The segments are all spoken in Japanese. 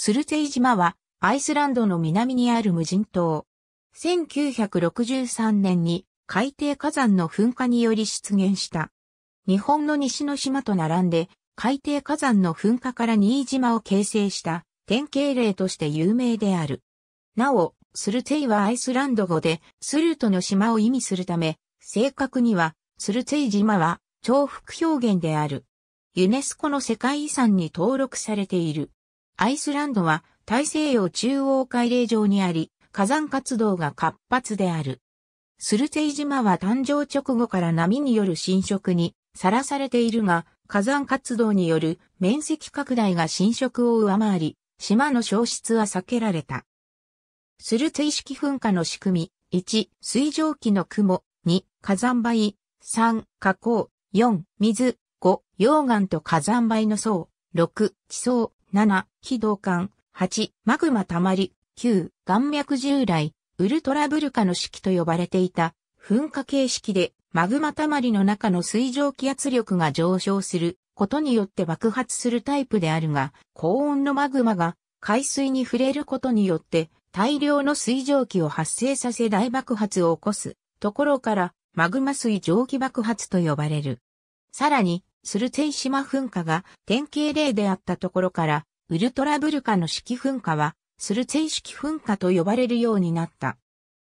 スルテイ島はアイスランドの南にある無人島。1963年に海底火山の噴火により出現した。日本の西の島と並んで海底火山の噴火から新島を形成した典型例として有名である。なお、スルテイはアイスランド語でスルートの島を意味するため、正確にはスルテイ島は重複表現である。ユネスコの世界遺産に登録されている。アイスランドは大西洋中央海嶺上にあり、火山活動が活発である。スルテイ島は誕生直後から波による侵食にさらされているが、火山活動による面積拡大が侵食を上回り、島の消失は避けられた。スルテイ式噴火の仕組み、1、水蒸気の雲、2、火山灰、3、火口、4、水、5、溶岩と火山灰の層、6、地層、7、非道管、8、マグマ溜まり。9、岩脈従来、ウルトラブルカの式と呼ばれていた、噴火形式で、マグマ溜まりの中の水蒸気圧力が上昇することによって爆発するタイプであるが、高温のマグマが海水に触れることによって大量の水蒸気を発生させ大爆発を起こすところからマグマ水蒸気爆発と呼ばれる。さらに、スルツイ島噴火が典型例であったところからウルトラブルカの式噴火は、スルツェイ式噴火と呼ばれるようになった。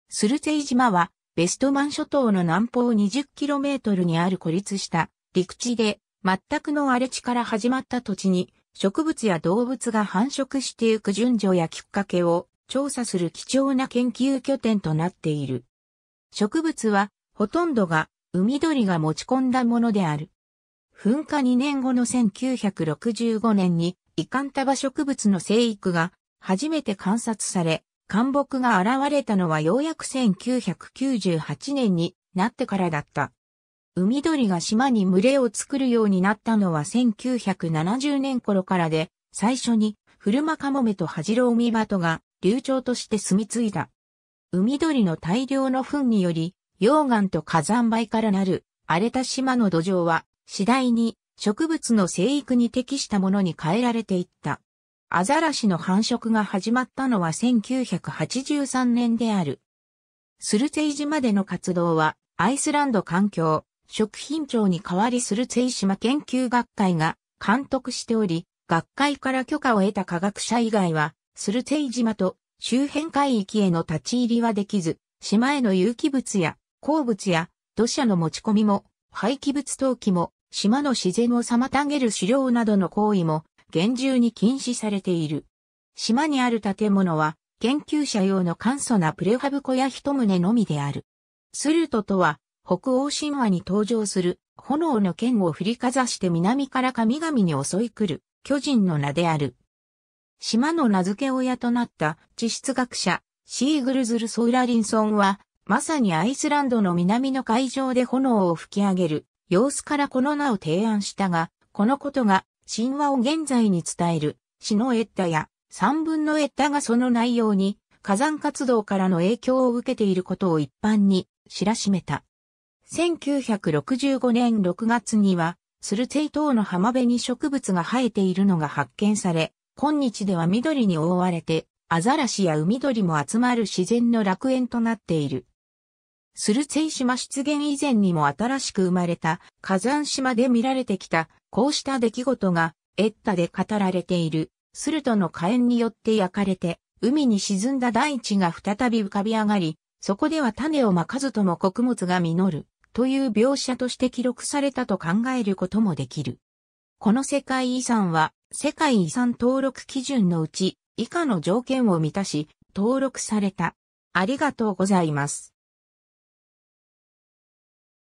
スルツェイ島は、ベストマン諸島の南方 20km にある孤立した陸地で、全くの荒れ地から始まった土地に、植物や動物が繁殖していく順序やきっかけを調査する貴重な研究拠点となっている。植物は、ほとんどが海鳥が持ち込んだものである。噴火2年後の1965年にイカンタバ植物の生育が初めて観察され、干木が現れたのはようやく1998年になってからだった。海鳥が島に群れを作るようになったのは1970年頃からで、最初にフルマカモメとハジロウミバトが流暢として住み着いた。海鳥の大量の糞により、溶岩と火山灰からなる荒れた島の土壌は次第に植物の生育に適したものに変えられていった。アザラシの繁殖が始まったのは1983年である。スルツェイ島での活動は、アイスランド環境、食品庁に代わりスルツェイ島研究学会が監督しており、学会から許可を得た科学者以外は、スルツェイ島と周辺海域への立ち入りはできず、島への有機物や鉱物や土砂の持ち込みも、廃棄物投棄も島の自然を妨げる狩猟などの行為も厳重に禁止されている。島にある建物は研究者用の簡素なプレハブ小屋一棟のみである。スルトとは北欧神話に登場する炎の剣を振りかざして南から神々に襲い来る巨人の名である。島の名付け親となった地質学者シーグルズル・ソウラリンソンはまさにアイスランドの南の海上で炎を吹き上げる様子からこの名を提案したが、このことが神話を現在に伝える、詩のエッタや三分のエッタがその内容に火山活動からの影響を受けていることを一般に知らしめた。1965年6月には、スルツェイ島の浜辺に植物が生えているのが発見され、今日では緑に覆われて、アザラシや海鳥も集まる自然の楽園となっている。スルツェイ島出現以前にも新しく生まれた火山島で見られてきた、こうした出来事が、エッタで語られている、スルトの火炎によって焼かれて、海に沈んだ大地が再び浮かび上がり、そこでは種をまかずとも穀物が実る、という描写として記録されたと考えることもできる。この世界遺産は、世界遺産登録基準のうち、以下の条件を満たし、登録された。ありがとうございます。